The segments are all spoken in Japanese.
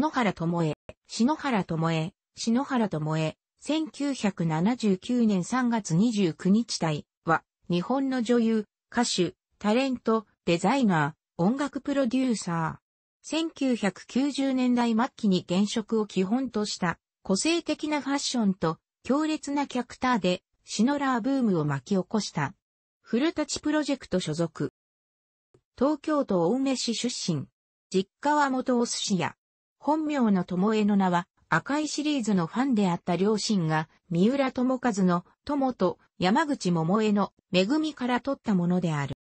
篠原智恵、篠原智恵、篠原智恵、1979年3月29日体は、日本の女優、歌手、タレント、デザイナー、音楽プロデューサー。1990年代末期に現職を基本とした個性的なファッションと強烈なキャクターでシノラーブームを巻き起こした。古立プロジェクト所属。東京都青梅市出身。実家は元お寿司屋。本名の友江の名は、赤いシリーズのファンであった両親が、三浦友和の友と山口桃江の恵みから取ったものである。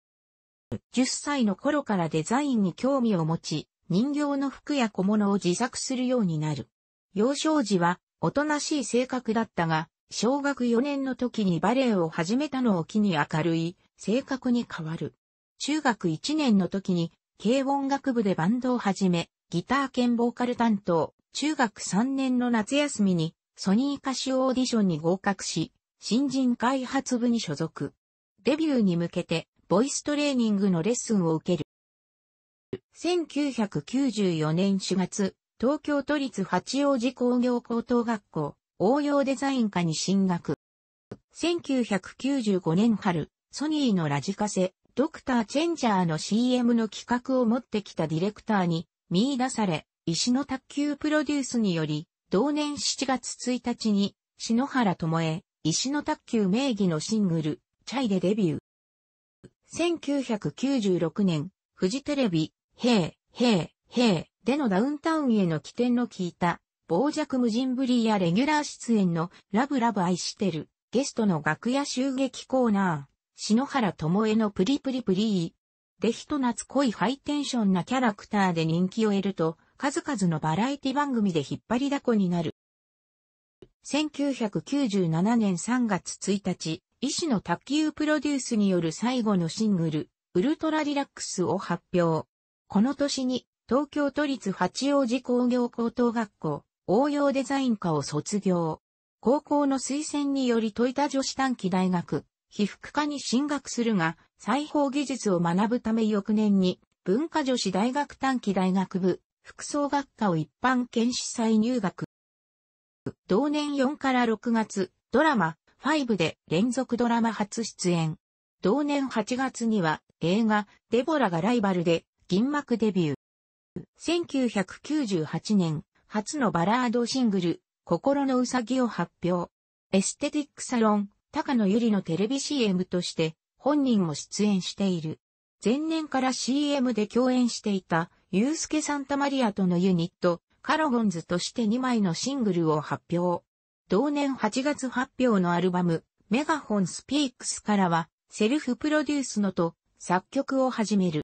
10歳の頃からデザインに興味を持ち、人形の服や小物を自作するようになる。幼少時は、おとなしい性格だったが、小学4年の時にバレエを始めたのを機に明るい、性格に変わる。中学1年の時に、軽音楽部でバンドを始め、ギター兼ボーカル担当、中学3年の夏休みに、ソニー歌手オーディションに合格し、新人開発部に所属。デビューに向けて、ボイストレーニングのレッスンを受ける。1994年4月、東京都立八王子工業高等学校応用デザイン科に進学。1995年春、ソニーのラジカセ、ドクターチェンジャーの CM の企画を持ってきたディレクターに見出され、石の卓球プロデュースにより、同年7月1日に、篠原智恵、石の卓球名義のシングル、チャイでデビュー。1996年、フジテレビ、ヘイ、ヘイ、ヘイでのダウンタウンへの起点の効いた、傍若無人ぶりやレギュラー出演のラブラブ愛してる、ゲストの楽屋襲撃コーナー、篠原智恵のプリプリプリでひと夏恋ハイテンションなキャラクターで人気を得ると、数々のバラエティ番組で引っ張りだこになる。1997年3月1日、医師の卓球プロデュースによる最後のシングル、ウルトラリラックスを発表。この年に、東京都立八王子工業高等学校、応用デザイン科を卒業。高校の推薦によりトいた女子短期大学、被服科に進学するが、裁縫技術を学ぶため翌年に、文化女子大学短期大学部、服装学科を一般研修再入学。同年4から6月、ドラマ、5で連続ドラマ初出演。同年8月には映画、デボラがライバルで銀幕デビュー。1998年、初のバラードシングル、心のうさぎを発表。エステティックサロン、高野由里のテレビ CM として本人も出演している。前年から CM で共演していたユースケ・サンタマリアとのユニット、カロゴンズとして2枚のシングルを発表。同年8月発表のアルバム、メガホンスピークスからは、セルフプロデュースのと、作曲を始める。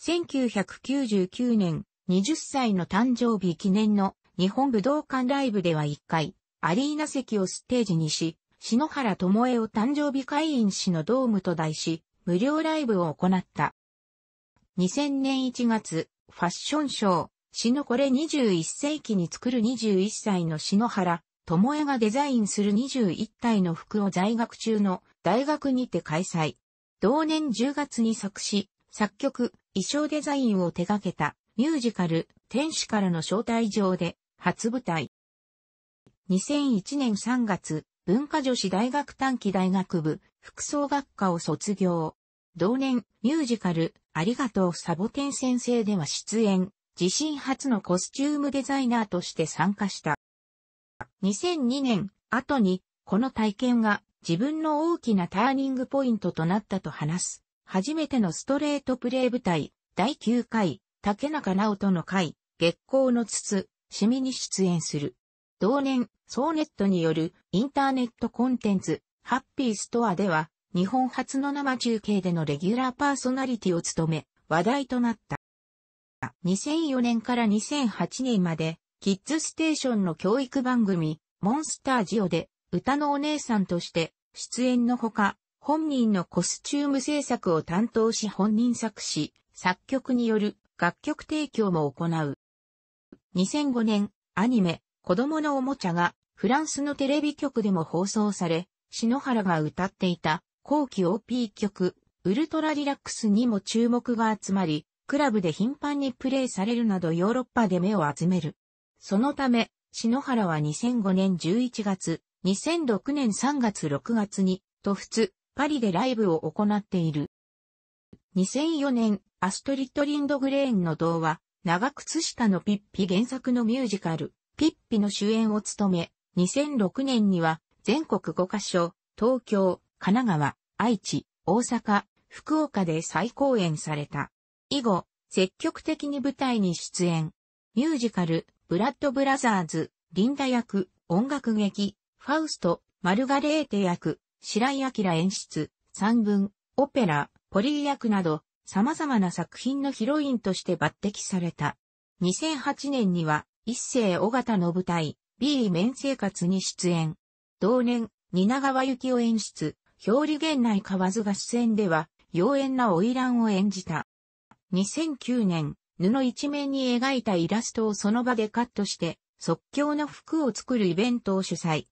1999年、20歳の誕生日記念の日本武道館ライブでは1回、アリーナ席をステージにし、篠原智恵を誕生日会員誌のドームと題し、無料ライブを行った。2000年1月、ファッションショー、篠これ21世紀に作る21歳の篠原、智恵がデザインする21体の服を在学中の大学にて開催。同年10月に作詞、作曲、衣装デザインを手掛けたミュージカル、天使からの招待状で初舞台。2001年3月、文化女子大学短期大学部、服装学科を卒業。同年、ミュージカル、ありがとうサボテン先生では出演、自身初のコスチュームデザイナーとして参加した。2002年、後に、この体験が自分の大きなターニングポイントとなったと話す。初めてのストレートプレイ舞台、第9回、竹中直人の会、月光の筒、シミに出演する。同年、ソーネットによるインターネットコンテンツ、ハッピーストアでは、日本初の生中継でのレギュラーパーソナリティを務め、話題となった。2004年から2008年まで、キッズステーションの教育番組、モンスタージオで、歌のお姉さんとして、出演のほか、本人のコスチューム制作を担当し本人作詞、作曲による楽曲提供も行う。2005年、アニメ、子供のおもちゃがフランスのテレビ局でも放送され、篠原が歌っていた後期 OP 曲、ウルトラリラックスにも注目が集まり、クラブで頻繁にプレイされるなどヨーロッパで目を集める。そのため、篠原は2005年11月、2006年3月6月に、と普通、パリでライブを行っている。2004年、アストリット・リンド・グレーンの童話、長靴下のピッピ原作のミュージカル、ピッピの主演を務め、2006年には全国5カ所、東京、神奈川、愛知、大阪、福岡で再公演された。以後、積極的に舞台に出演。ミュージカル、ブラッドブラザーズ、リンダ役、音楽劇、ファウスト、マルガレーテ役、白井明演出、三文、オペラ、ポリー役など、様々な作品のヒロインとして抜擢された。2008年には、一世尾形の舞台、B 面生活に出演。同年、蜷川幸雄演出、表裏源内河津が出演では、妖艶な花魁を演じた。2009年、布一面に描いたイラストをその場でカットして、即興の服を作るイベントを主催。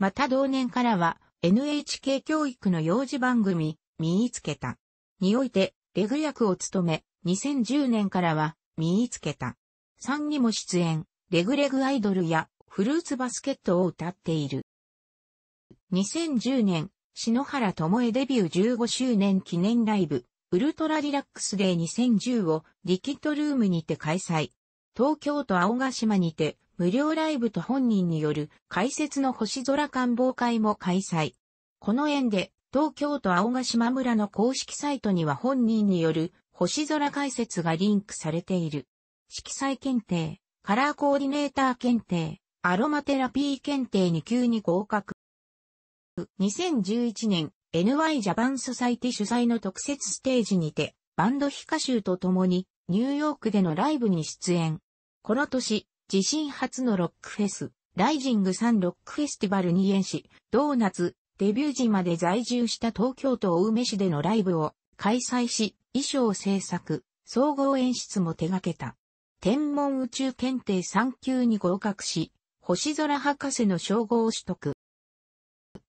また同年からは、NHK 教育の幼児番組、見つけた。において、レグ役を務め、2010年からは、見つけた。3にも出演。レグレグアイドルやフルーツバスケットを歌っている。2010年、篠原智恵デビュー15周年記念ライブ、ウルトラリラックスデー2010をリキッドルームにて開催。東京都青ヶ島にて無料ライブと本人による解説の星空観望会も開催。この縁で東京都青ヶ島村の公式サイトには本人による星空解説がリンクされている。色彩検定、カラーコーディネーター検定、アロマテラピー検定2級に合格。2011年、NY ジャパンソサイティ主催の特設ステージにて、バンドヒカ州と共に、ニューヨークでのライブに出演。この年、自身初のロックフェス、ライジングサンロックフェスティバルに演し、ドーナツ、デビュー時まで在住した東京都青梅市でのライブを開催し、衣装制作、総合演出も手掛けた。天文宇宙検定3級に合格し、星空博士の称号を取得。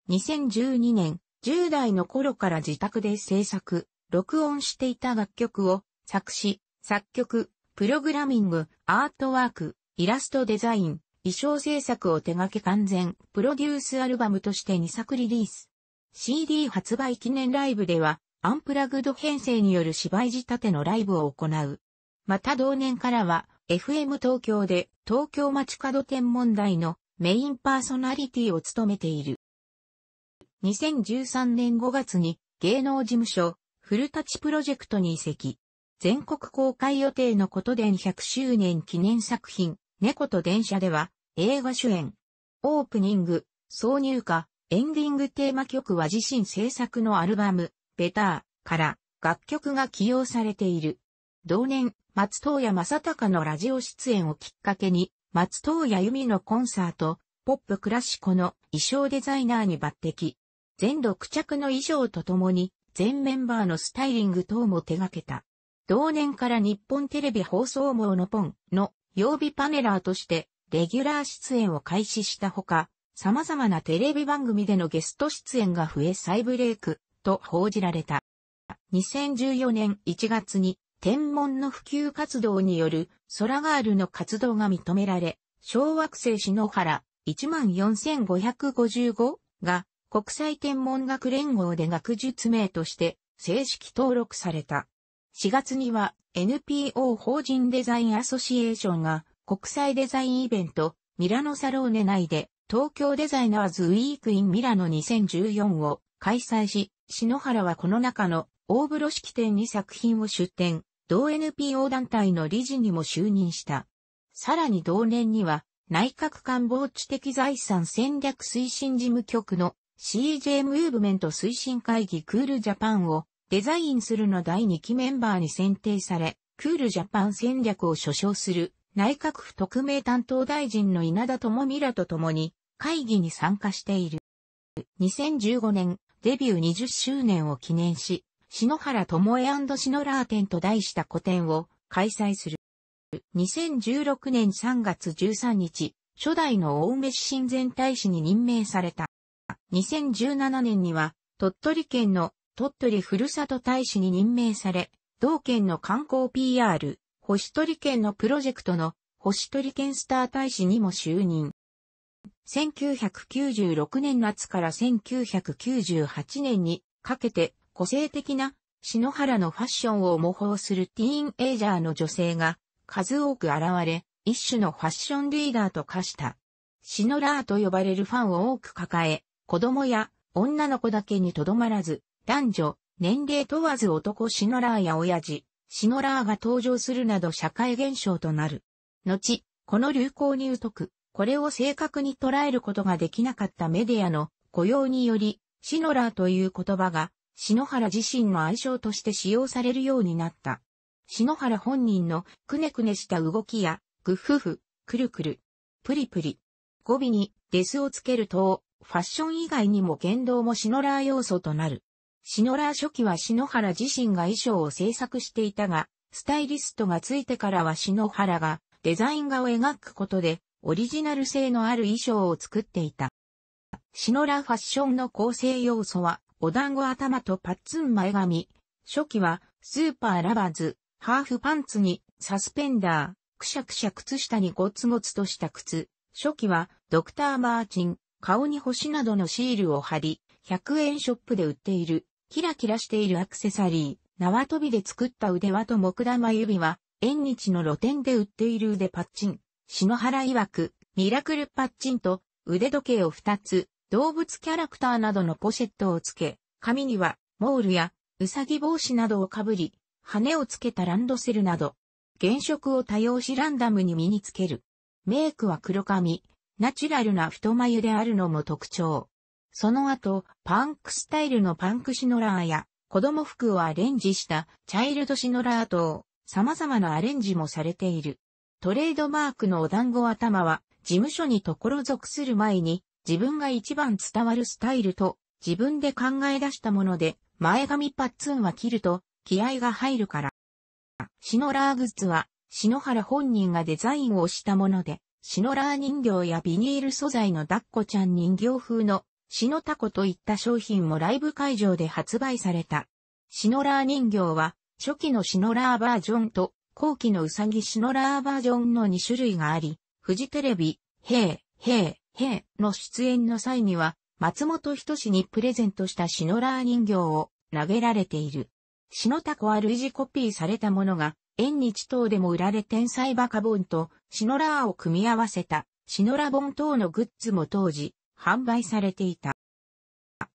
2012年、10代の頃から自宅で制作、録音していた楽曲を作詞、作曲、プログラミング、アートワーク、イラストデザイン、衣装制作を手掛け完全、プロデュースアルバムとして2作リリース。CD 発売記念ライブでは、アンプラグド編成による芝居仕立てのライブを行う。また同年からは FM 東京で東京街角天文台のメインパーソナリティを務めている。2013年5月に芸能事務所フルッチプロジェクトに移籍。全国公開予定のことで100周年記念作品猫と電車では映画主演。オープニング、挿入歌、エンディングテーマ曲は自身制作のアルバム、ベターから楽曲が起用されている。同年、松藤谷正隆のラジオ出演をきっかけに、松藤谷由美のコンサート、ポップクラシコの衣装デザイナーに抜擢。全6着の衣装とともに、全メンバーのスタイリング等も手掛けた。同年から日本テレビ放送網のポンの曜日パネラーとしてレギュラー出演を開始したほか、様々なテレビ番組でのゲスト出演が増え再ブレイクと報じられた。2014年1月に天文の普及活動による空ガールの活動が認められ、小惑星篠原14555が国際天文学連合で学術名として正式登録された。4月には NPO 法人デザインアソシエーションが国際デザインイベントミラノサローネ内で東京デザイナーズウィークインミラノ2014を開催し、篠原はこの中の大風呂式典に作品を出展、同 NPO 団体の理事にも就任した。さらに同年には、内閣官房知的財産戦略推進事務局の CJ ムーブメント推進会議クールジャパンをデザインするの第2期メンバーに選定され、クールジャパン戦略を所掌する内閣府特命担当大臣の稲田智美らと共に会議に参加している。2015年デビュー20周年を記念し、篠原智恵篠ラー展と題した個展を開催する。2016年3月13日、初代の大梅市親善大使に任命された。2017年には、鳥取県の鳥取ふるさと大使に任命され、同県の観光 PR、星取県のプロジェクトの星取県スター大使にも就任。1996年夏から1998年にかけて個性的な篠原のファッションを模倣するティーンエイジャーの女性が数多く現れ、一種のファッションリーダーと化した。シノラーと呼ばれるファンを多く抱え、子供や女の子だけにとどまらず、男女、年齢問わず男シノラーや親父、シノラーが登場するなど社会現象となる。後、この流行に疎く、これを正確に捉えることができなかったメディアの雇用により、シノラーという言葉が篠原自身の愛称として使用されるようになった。篠原本人のくねくねした動きや、グフフ、くるくる、プリプリ、語尾にデスをつけると、ファッション以外にも言動もシノラー要素となる。シノラー初期は篠原自身が衣装を制作していたが、スタイリストがついてからは篠原がデザイン画を描くことで、オリジナル性のある衣装を作っていた。シノラーファッションの構成要素は、お団子頭とパッツン前髪。初期は、スーパーラバーズ、ハーフパンツに、サスペンダー、くしゃくしゃ靴下にゴツゴツとした靴。初期は、ドクターマーチン、顔に星などのシールを貼り、100円ショップで売っている、キラキラしているアクセサリー、縄跳びで作った腕輪と木玉指輪、縁日の露店で売っている腕パッチン、篠原曰く、ミラクルパッチンと腕時計を2つ、動物キャラクターなどのポシェットをつけ、髪にはモールやウサギ帽子などをかぶり、羽をつけたランドセルなど、原色を多用しランダムに身につける。メイクは黒髪、ナチュラルな太眉であるのも特徴。その後、パンクスタイルのパンクシノラーや、子供服をアレンジしたチャイルドシノラー等、様々なアレンジもされている。トレードマークのお団子頭は、事務所に所属する前に自分が一番伝わるスタイルと自分で考え出したもので、前髪パッツンは切ると気合が入るから。シノラーグッズは、篠原本人がデザインをしたもので、シノラー人形やビニール素材のダッコちゃん人形風のシノタコといった商品もライブ会場で発売された。シノラー人形は、初期のシノラーバージョンと、後期のウサギシノラーバージョンの2種類があり、フジテレビ、ヘイ、ヘイ、K の出演の際には、松本人志にプレゼントしたシノラー人形を投げられている。シノタコは類似コピーされたものが、縁日等でも売られ天才バカボンとシノラーを組み合わせたシノラボン等のグッズも当時販売されていた。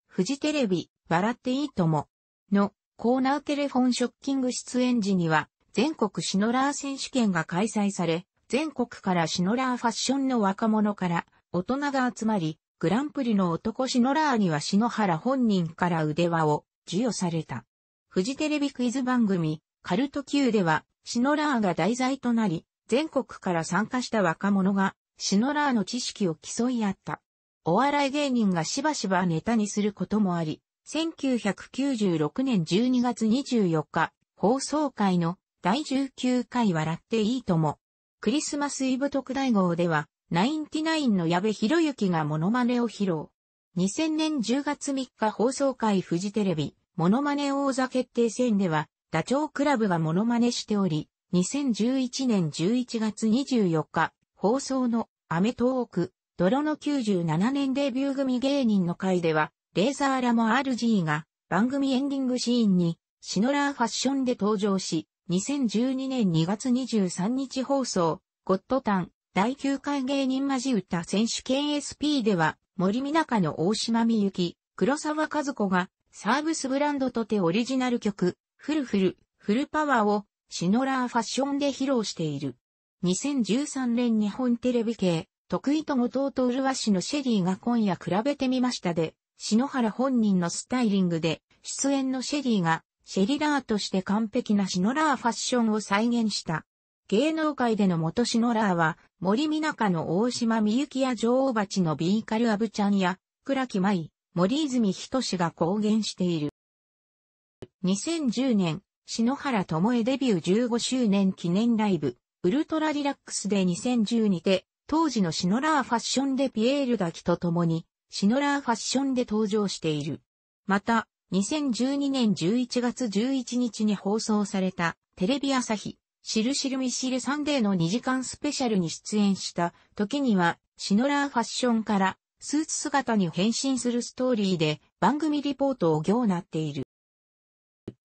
フジテレビ、笑っていいとものコーナーテレフォンショッキング出演時には全国シノラー選手権が開催され、全国からシノラーファッションの若者から大人が集まり、グランプリの男シノラーには篠原本人から腕輪を授与された。フジテレビクイズ番組、カルト Q では、シノラーが題材となり、全国から参加した若者が、シノラーの知識を競い合った。お笑い芸人がしばしばネタにすることもあり、1996年12月24日、放送会の第19回笑っていいとも、クリスマスイブ特大号では、ナインティナインの矢部博之がモノマネを披露。2000年10月3日放送会フジテレビ、モノマネ王座決定戦では、ダチョウクラブがモノマネしており、2011年11月24日、放送のアメトーク、泥の97年デビュー組芸人の会では、レーザーラモ RG が番組エンディングシーンにシノラーファッションで登場し、2012年2月23日放送、ゴッドタン、第9回芸人マジ歌選手権 SP では、森美中の大島美き黒沢和子が、サービスブランドとてオリジナル曲、フルフル、フルパワーを、シノラーファッションで披露している。2013年日本テレビ系、得意と後藤と麗しのシェリーが今夜比べてみましたで、篠原本人のスタイリングで、出演のシェリーが、シェリラーとして完璧なシノラーファッションを再現した。芸能界での元シノラーは、森美中の大島美幸や女王蜂のビーカルアブちゃんや、倉木舞、森泉仁が公言している。2010年、篠原智恵デビュー15周年記念ライブ、ウルトラリラックスで2010にて、当時のシノラーファッションでピエール滝と共に、シノラーファッションで登場している。また、2012年11月11日に放送された、テレビ朝日、シルシルミシルサンデーの2時間スペシャルに出演した時にはシノラーファッションからスーツ姿に変身するストーリーで番組リポートを行っている。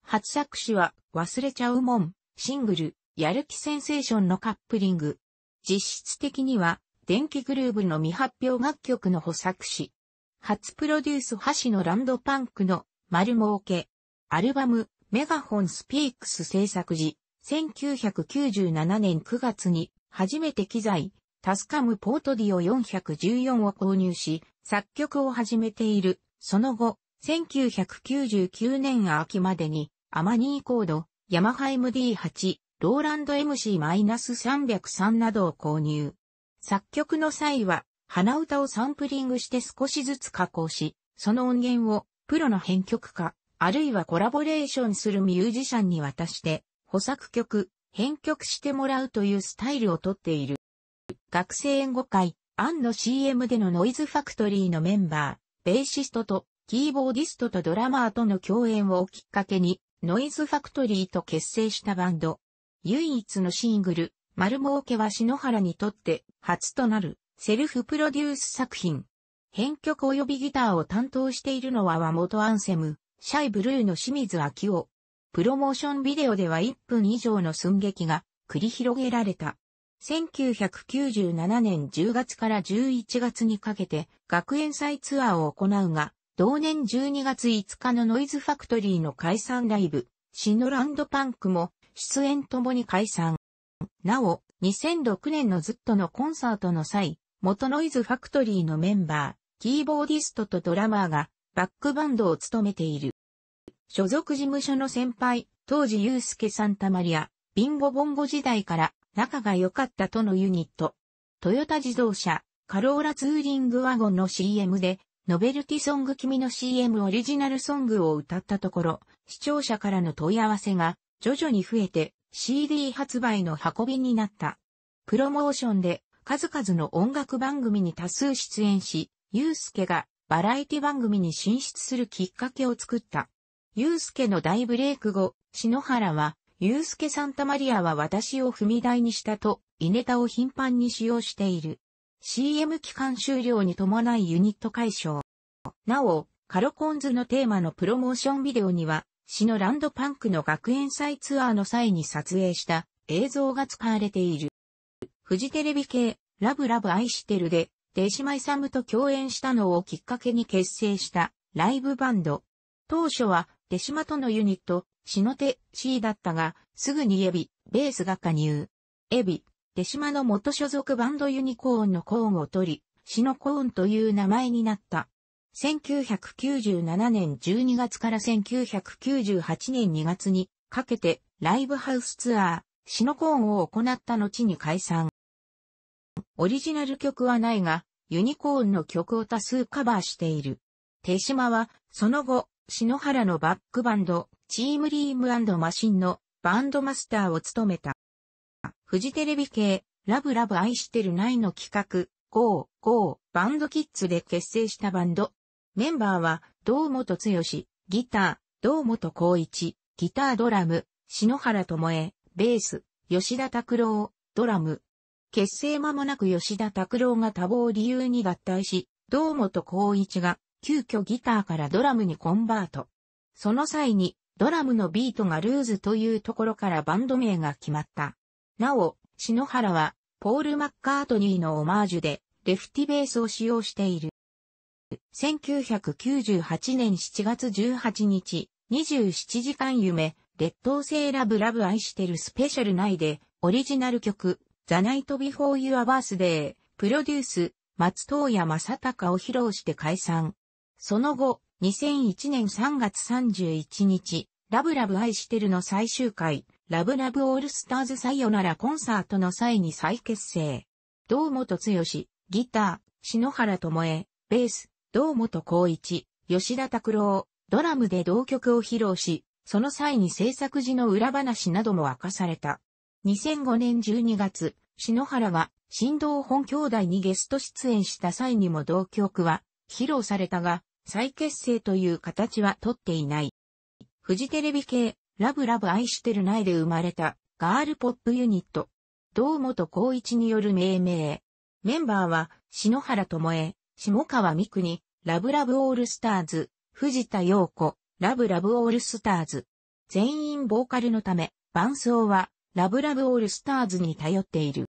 初作詞は忘れちゃうもん、シングル、やる気センセーションのカップリング。実質的には電気グルーブの未発表楽曲の補作詞。初プロデュース橋のランドパンクの丸儲け。アルバムメガホンスピークス制作時。1997年9月に初めて機材、タスカムポートディオ414を購入し、作曲を始めている。その後、1999年秋までに、アマニーコード、ヤマハ MD8、ローランド MC-303 などを購入。作曲の際は、鼻歌をサンプリングして少しずつ加工し、その音源をプロの編曲家、あるいはコラボレーションするミュージシャンに渡して、補作曲、編曲してもらうというスタイルをとっている。学生演語会、アンの CM でのノイズファクトリーのメンバー、ベーシストと、キーボーディストとドラマーとの共演をきっかけに、ノイズファクトリーと結成したバンド。唯一のシングル、丸儲けは篠原にとって初となるセルフプロデュース作品。編曲及びギターを担当しているのは和元アンセム、シャイブルーの清水明夫、プロモーションビデオでは1分以上の寸劇が繰り広げられた。1997年10月から11月にかけて学園祭ツアーを行うが、同年12月5日のノイズファクトリーの解散ライブ、シノランドパンクも出演ともに解散。なお、2006年のずっとのコンサートの際、元ノイズファクトリーのメンバー、キーボーディストとドラマーがバックバンドを務めている。所属事務所の先輩、当時ユースケ・サンタマリア、ビンゴボンゴ時代から仲が良かったとのユニット。トヨタ自動車、カローラツーリングワゴンの CM で、ノベルティソング君の CM オリジナルソングを歌ったところ、視聴者からの問い合わせが徐々に増えて CD 発売の運びになった。プロモーションで数々の音楽番組に多数出演し、ユースケがバラエティ番組に進出するきっかけを作った。スケの大ブレイク後、篠原は、スケ・サンタマリアは私を踏み台にしたと、イネタを頻繁に使用している。CM 期間終了に伴いユニット解消。なお、カロコンズのテーマのプロモーションビデオには、篠ランドパンクの学園祭ツアーの際に撮影した映像が使われている。フジテレビ系、ラブラブ愛してるで、デシマイサムと共演したのをきっかけに結成したライブバンド。当初は手島とのユニット、シノシ C だったが、すぐにエビ、ベースが加入。エビ、手島の元所属バンドユニコーンのコーンを取り、しのコーンという名前になった。1997年12月から1998年2月にかけてライブハウスツアー、しのコーンを行った後に解散。オリジナル曲はないが、ユニコーンの曲を多数カバーしている。手島は、その後、篠原のバックバンド、チームリームマシンのバンドマスターを務めた。フジテレビ系、ラブラブ愛してるないの企画、GO、GO、バンドキッズで結成したバンド。メンバーは、堂本剛、ギター、堂本光一、ギタードラム、篠原智恵、ベース、吉田拓郎、ドラム。結成間もなく吉田拓郎が多忙理由に合体し、堂本光一が急遽ギターからドラムにコンバート。その際に、ドラムのビートがルーズというところからバンド名が決まった。なお、篠原は、ポール・マッカートニーのオマージュで、レフティベースを使用している。1998年7月18日、27時間夢、劣等生ラブラブ愛してるスペシャル内で、オリジナル曲、The Night Before Your Birthday、プロデュース、松任谷正隆を披露して解散。その後、2001年3月31日、ラブラブ愛してるの最終回、ラブラブオールスターズさよならコンサートの際に再結成。堂本剛、ギター、篠原智恵、ベース、堂本光一、吉田拓郎、ドラムで同曲を披露し、その際に制作時の裏話なども明かされた。2005年12月、篠原は、新道本兄弟にゲスト出演した際にも同曲は、披露されたが、再結成という形は取っていない。フジテレビ系、ラブラブ愛してる内で生まれた、ガールポップユニット、堂本光一による命名。メンバーは、篠原智恵、下川美久に、ラブラブオールスターズ、藤田陽子、ラブラブオールスターズ。全員ボーカルのため、伴奏は、ラブラブオールスターズに頼っている。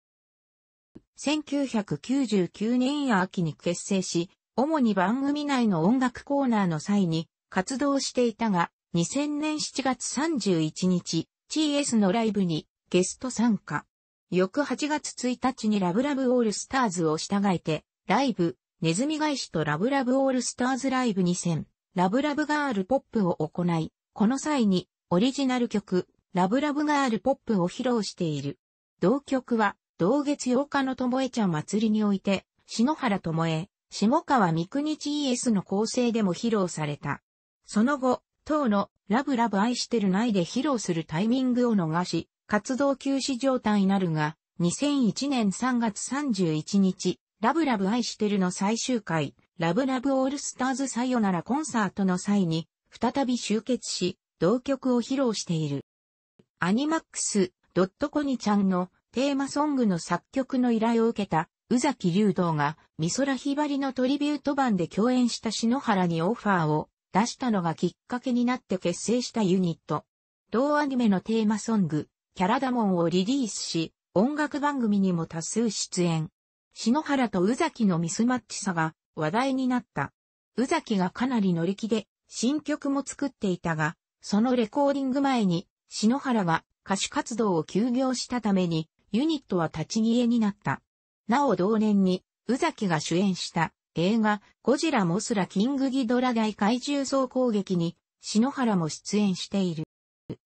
1999年秋に結成し、主に番組内の音楽コーナーの際に活動していたが、2000年7月31日、TS のライブにゲスト参加。翌8月1日にラブラブオールスターズを従えて、ライブ、ネズミ返しとラブラブオールスターズライブ2000、ラブラブガールポップを行い、この際にオリジナル曲、ラブラブガールポップを披露している。同曲は、同月8日のともえちゃん祭りにおいて、篠原ともえ、下川三国 GS の構成でも披露された。その後、当のラブラブ愛してる内で披露するタイミングを逃し、活動休止状態になるが、2001年3月31日、ラブラブ愛してるの最終回、ラブラブオールスターズさよならコンサートの際に、再び集結し、同曲を披露している。アニマックス、ドットコニちゃんのテーマソングの作曲の依頼を受けた宇崎竜道が美空ひばりのトリビュート版で共演した篠原にオファーを出したのがきっかけになって結成したユニット。同アニメのテーマソング、キャラダモンをリリースし、音楽番組にも多数出演。篠原と宇崎のミスマッチさが話題になった。宇崎がかなり乗り気で新曲も作っていたが、そのレコーディング前に篠原が歌手活動を休業したためにユニットは立ち消えになった。なお同年に、宇崎が主演した映画、ゴジラモスラキングギドラ大怪獣総攻撃に、篠原も出演している。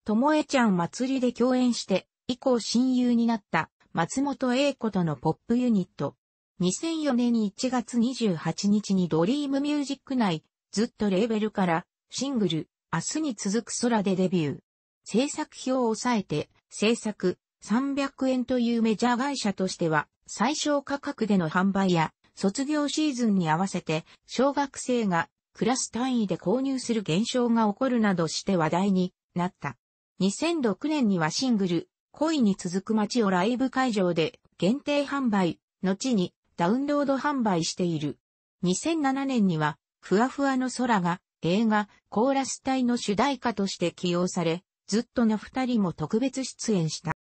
ともえちゃん祭りで共演して、以降親友になった松本英子とのポップユニット。2004年1月28日にドリームミュージック内、ずっとレーベルからシングル、明日に続く空でデビュー。制作表を抑えて、制作、300円というメジャー会社としては、最小価格での販売や、卒業シーズンに合わせて、小学生がクラス単位で購入する現象が起こるなどして話題になった。2006年にはシングル、恋に続く街をライブ会場で限定販売、後にダウンロード販売している。2007年には、ふわふわの空が映画コーラス隊の主題歌として起用され、ずっとの二人も特別出演した。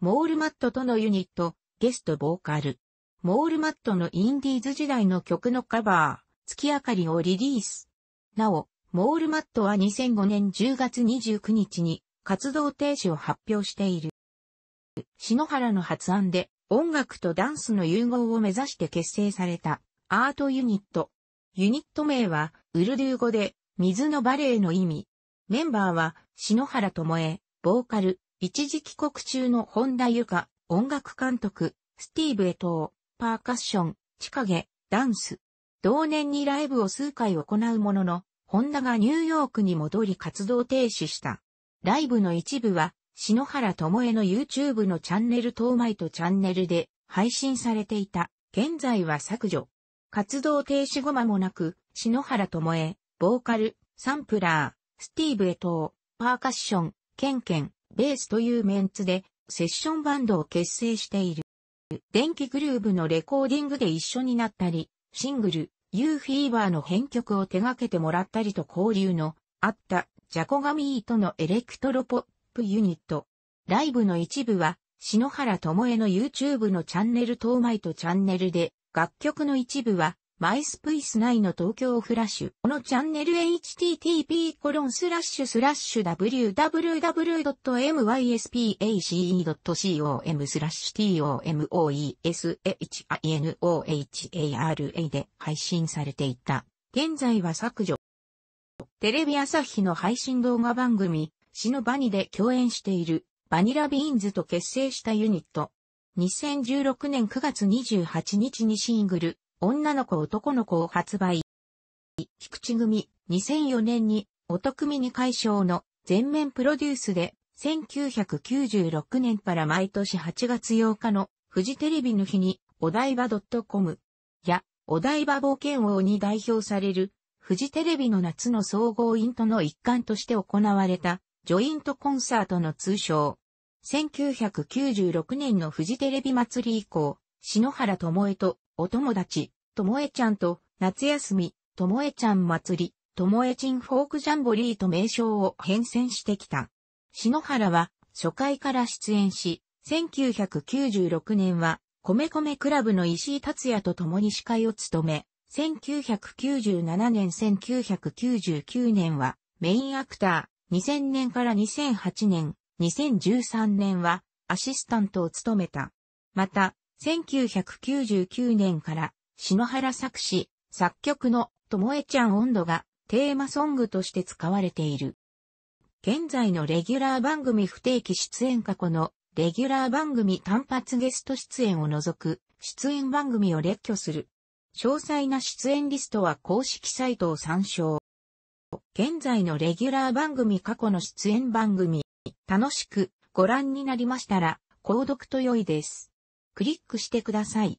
モールマットとのユニット、ゲストボーカル。モールマットのインディーズ時代の曲のカバー、月明かりをリリース。なお、モールマットは2005年10月29日に活動停止を発表している。篠原の発案で音楽とダンスの融合を目指して結成されたアートユニット。ユニット名はウルドゥー語で水のバレエの意味。メンバーは篠原智恵、ボーカル、一時帰国中の本田由香、音楽監督、スティーブ・エトー、パーカッション、地下げ、ダンス。同年にライブを数回行うものの、ホンダがニューヨークに戻り活動停止した。ライブの一部は、篠原智恵の YouTube のチャンネル東イとチャンネルで配信されていた。現在は削除。活動停止後間もなく、篠原智恵、ボーカル、サンプラー、スティーブ・エトー、パーカッション、ケンケン、ベースというメンツで、セッションバンドを結成している。電気グルーブのレコーディングで一緒になったり、シングル、ユーフィーバーの編曲を手掛けてもらったりと交流のあったジャコガミートのエレクトロポップユニット。ライブの一部は、篠原智恵の YouTube のチャンネル東イとチャンネルで、楽曲の一部は、マイスプイス内の東京フラッシュ。このチャンネル http コロンスラッシュスラッシュ www.myspace.com スラッシュ tomoeshinOhara で配信されていた。現在は削除。テレビ朝日の配信動画番組、死のバニで共演しているバニラビーンズと結成したユニット。2016年9月28日にシングル、女の子男の子を発売。菊池組、2004年に、音組に解消の全面プロデュースで、1996年から毎年8月8日のフジテレビの日に、お台場 .com や、お台場冒険王に代表される、フジテレビの夏の総合イントの一環として行われた、ジョイントコンサートの通称。1996年のフジテレビ祭り以降、篠原智恵とお友達、ともえちゃんと、夏休み、ともえちゃん祭り、ともえちんフォークジャンボリーと名称を変遷してきた。篠原は、初回から出演し、1996年は、米米クラブの石井達也と共に司会を務め、1997年1999年は、メインアクター、2000年から2008年、2013年は、アシスタントを務めた。また、1999年から篠原作詞、作曲のともえちゃん温度がテーマソングとして使われている。現在のレギュラー番組不定期出演過去のレギュラー番組単発ゲスト出演を除く出演番組を列挙する。詳細な出演リストは公式サイトを参照。現在のレギュラー番組過去の出演番組、楽しくご覧になりましたら、購読と良いです。クリックしてください。